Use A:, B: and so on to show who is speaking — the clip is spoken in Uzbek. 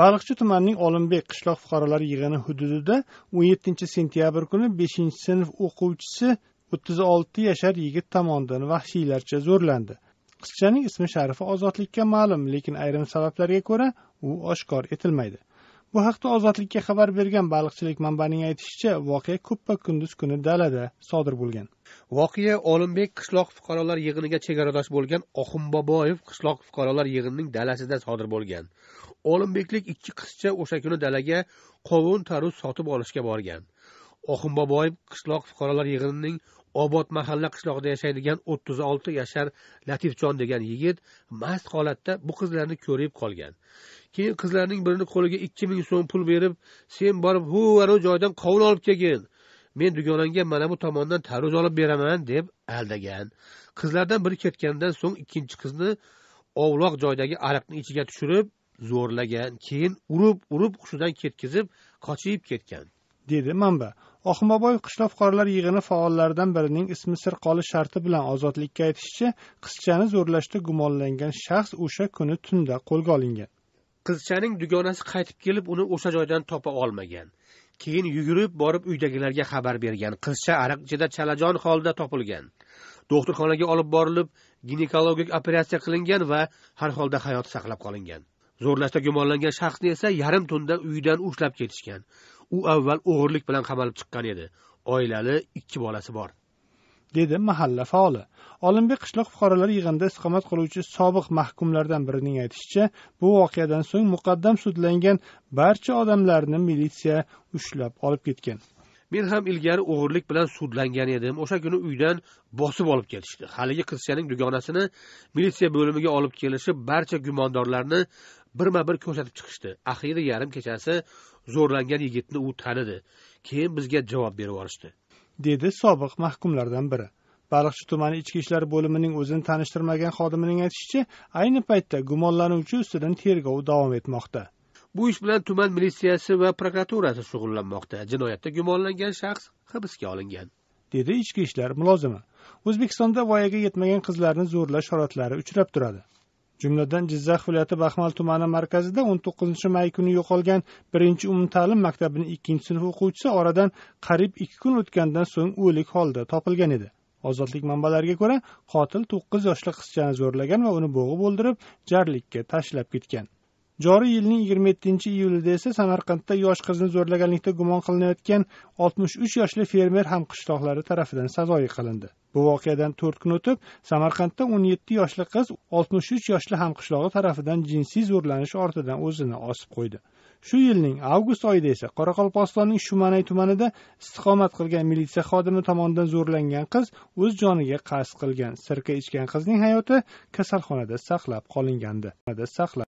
A: baliqchi tumanining olimbek qishloq fuqarolari yig'ini hududida o'n yettinchi sentyabr kuni beshinchi sinf o'quvchisi o'ttiz olti yashar yigit tomonidan vahshiylarcha zo'rlandi qizchaning ismi sharifi ozodlikka ma'lum lekin ayrim sabablarga ko'ra u oshkor etilmaydi bu haqda ozodlikka xabar bergan baliqchilik manbasining aytishicha voqea ko'ppa kunduz kuni dalada sodir bo'lgan
B: voqea olimbek qishloq fuqarolar yig'iniga chegaradosh bo'lgan oxunboboyev qishloq fuqarolar yig'inining dalasida sodir bo'lgan olimbeklik ikki qizcha o'sha kuni dalaga qovun tarvuz sotib olishga borgan oxunboboyev qishloq fuqarolar yig'inining obod mahalla qishlog'ida yashaydigan o'ttiz olti yashar latifjon degan yigit mast holatda bu qizlarni ko'rib qolgan keyin qizlarning birini qo'liga ikki ming so'm pul berib sen borib huvaru joydan qovun olib kelgin men dugonangga mana bu tomondan tarvuz olib beraman deb aldagan qizlardan biri ketganidan so'ng ikkinchi qizni ovloq joydagi ariqni ichiga tushirib zo'rlagan keyin urib urib hushidan ketkizib qochib ketgan
A: dedi manba oxmaboy qishloq fuqarolar yig'ini faollaridan birining ismi sir qolish sharti bilan ozodlikka aytishicha qizchani zo'rlashda gumonlangan shaxs o'sha kuni tunda qo'lga olingan
B: qizchaning dugonasi qaytib kelib uni o'sha joydan topa olmagan keyin yugurib borib uydagilarga xabar bergan qizcha ariq ichida chalajon holda topilgan do'xtirxonaga olib borilib ginekologik operatsiya qilingan va har holda hayoti saqlab qolingan zo'rlashda gumonlangan shaxsni esa yarim tunda uyidan ushlab ketishgan u avval o'g'irlik bilan qamalib chiqqan edi oilali ikki bolasi bor
A: dedi mahalla faoli olimbek qishloq fuqarolar yig'inida istiqomat qiluvchi sobiq mahkumlardan birining aytishicha bu voqeadan so'ng muqaddam sudlangan barcha odamlarni militsiya ushlab olib ketgan
B: men ham ilgari o'g'irlik bilan sudlangan edim o'sha kuni uydan bosib olib ketishdi haligi qizchaning dugonasini militsiya bo'limiga olib kelishib barcha gumondorlarni birma bir ko'rsatib chiqishdi axiyri yarim kechasi zo'rlangan yigitni u tanidi keyin bizga javob berib
A: yuborishdi dedi sobiq mahkumlardan biri baliqchi tumani ichki ishlar bo'limining o'zini tanishtirmagan xodimining aytishicha ayni paytda gumonlanuvchi ustidan tergov davom etmoqda
B: bu ish bilan tuman militsiyasi va prokuraturasi shug'ullanmoqda jinoyatda gumonlangan shaxs hibsga olingan
A: dedi ichki ishlar mulozimi o'zbekistonda voyaga yetmagan qizlarni zo'rlash holatlari uchrab turadi jumladan jizzax viloyati baxmal tumani markazida o'n to'qqizinchi may kuni yo'qolgan birinchi umumta'lim maktabining ikkinchi sinf o'quvchisi oradan qariyb ikki kun o'tgandan so'ng o'lik holda topilgan edi ozodlik manbalariga ko'ra qotil to'qqiz yoshli qizchani zo'rlagan va uni bo'g'ib o'ldirib jarlikka tashlab ketgan joriy yilning yigirma yettinchi iyulida esa samarqandda yosh qizni zo'rlaganlikda gumon qilinayotgan oltmish uch yoshli fermer hamqishloqlari tarafidan sazoyi qilindi bu voqeadan to'rt kun o'tib samarqandda o'n yetti yoshli qiz oltmish uch yoshli hamqishlog'i tarafidan jinsiy zo'rlanish ortidan o'zini osib qo'ydi shu yilning avgust oyida esa qoraqalpog'istonning shumanay tumanida istiqomat qilgan militsiya xodimi tomonidan zo'rlangan qiz o'z joniga qasd qilgan sirka ichgan qizning hayoti kasalxonada saqlab qolingandi saqlab